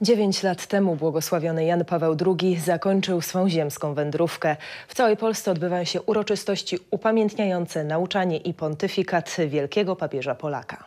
Dziewięć lat temu błogosławiony Jan Paweł II zakończył swą ziemską wędrówkę. W całej Polsce odbywają się uroczystości upamiętniające nauczanie i pontyfikat wielkiego papieża Polaka.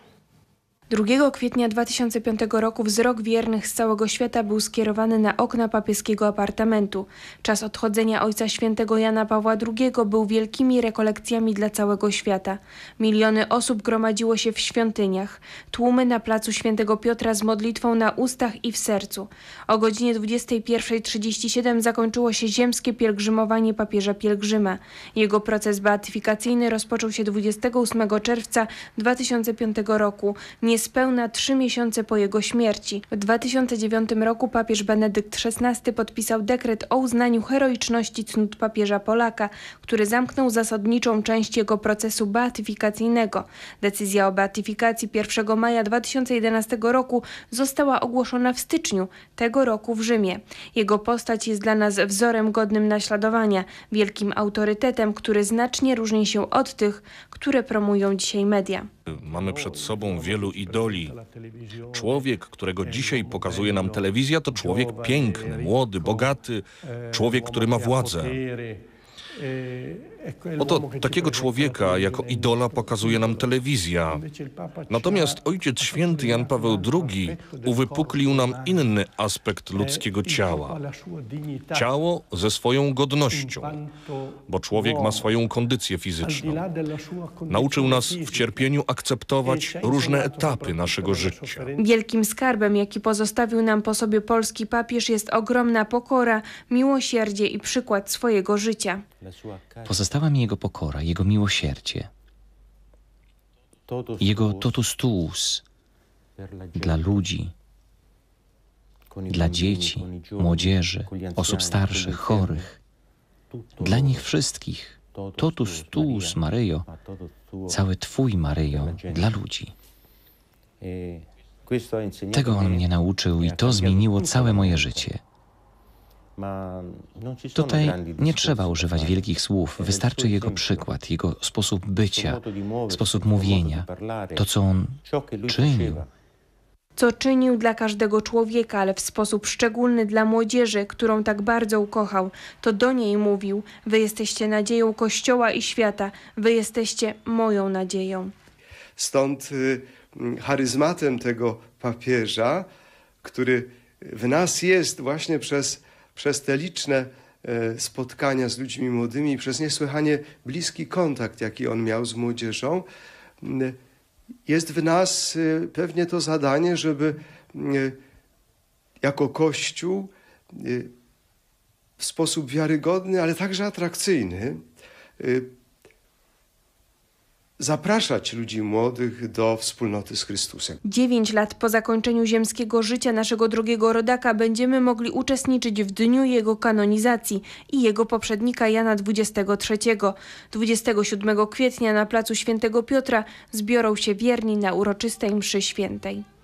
2 kwietnia 2005 roku wzrok wiernych z całego świata był skierowany na okna papieskiego apartamentu. Czas odchodzenia Ojca Świętego Jana Pawła II był wielkimi rekolekcjami dla całego świata. Miliony osób gromadziło się w świątyniach, tłumy na placu Świętego Piotra z modlitwą na ustach i w sercu. O godzinie 21.37 zakończyło się ziemskie pielgrzymowanie papieża pielgrzyma. Jego proces beatyfikacyjny rozpoczął się 28 czerwca 2005 roku. Nie niespełna trzy miesiące po jego śmierci. W 2009 roku papież Benedykt XVI podpisał dekret o uznaniu heroiczności cnót papieża Polaka, który zamknął zasadniczą część jego procesu beatyfikacyjnego. Decyzja o beatyfikacji 1 maja 2011 roku została ogłoszona w styczniu tego roku w Rzymie. Jego postać jest dla nas wzorem godnym naśladowania, wielkim autorytetem, który znacznie różni się od tych, które promują dzisiaj media. Mamy przed sobą wielu idoli. Człowiek, którego dzisiaj pokazuje nam telewizja, to człowiek piękny, młody, bogaty, człowiek, który ma władzę. Oto takiego człowieka jako idola pokazuje nam telewizja. Natomiast Ojciec Święty Jan Paweł II uwypuklił nam inny aspekt ludzkiego ciała. Ciało ze swoją godnością, bo człowiek ma swoją kondycję fizyczną. Nauczył nas w cierpieniu akceptować różne etapy naszego życia. Wielkim skarbem, jaki pozostawił nam po sobie polski papież jest ogromna pokora, miłosierdzie i przykład swojego życia. Pozostała mi Jego pokora, Jego miłosierdzie, Jego totus tuus dla ludzi, dla dzieci, młodzieży, osób starszych, chorych, dla nich wszystkich. Totus tuus, Maryjo, cały Twój, Maryjo, dla ludzi. Tego On mnie nauczył i to zmieniło całe moje życie. No, Tutaj nie trzeba używać wielkich słów, wystarczy jego przykład, jego sposób bycia, sposób mówienia, to co on czynił. Co czynił dla każdego człowieka, ale w sposób szczególny dla młodzieży, którą tak bardzo ukochał, to do niej mówił: Wy jesteście nadzieją Kościoła i świata, wy jesteście moją nadzieją. Stąd y, charyzmatem tego papieża, który w nas jest właśnie przez przez te liczne e, spotkania z ludźmi młodymi, przez niesłychanie bliski kontakt, jaki on miał z młodzieżą, mm, jest w nas e, pewnie to zadanie, żeby mm, e, jako Kościół w sposób wiarygodny, ale także atrakcyjny zapraszać ludzi młodych do wspólnoty z Chrystusem. Dziewięć lat po zakończeniu ziemskiego życia naszego drugiego rodaka będziemy mogli uczestniczyć w dniu jego kanonizacji i jego poprzednika Jana 23. 27 kwietnia na placu Świętego Piotra zbiorą się wierni na uroczystej mszy świętej.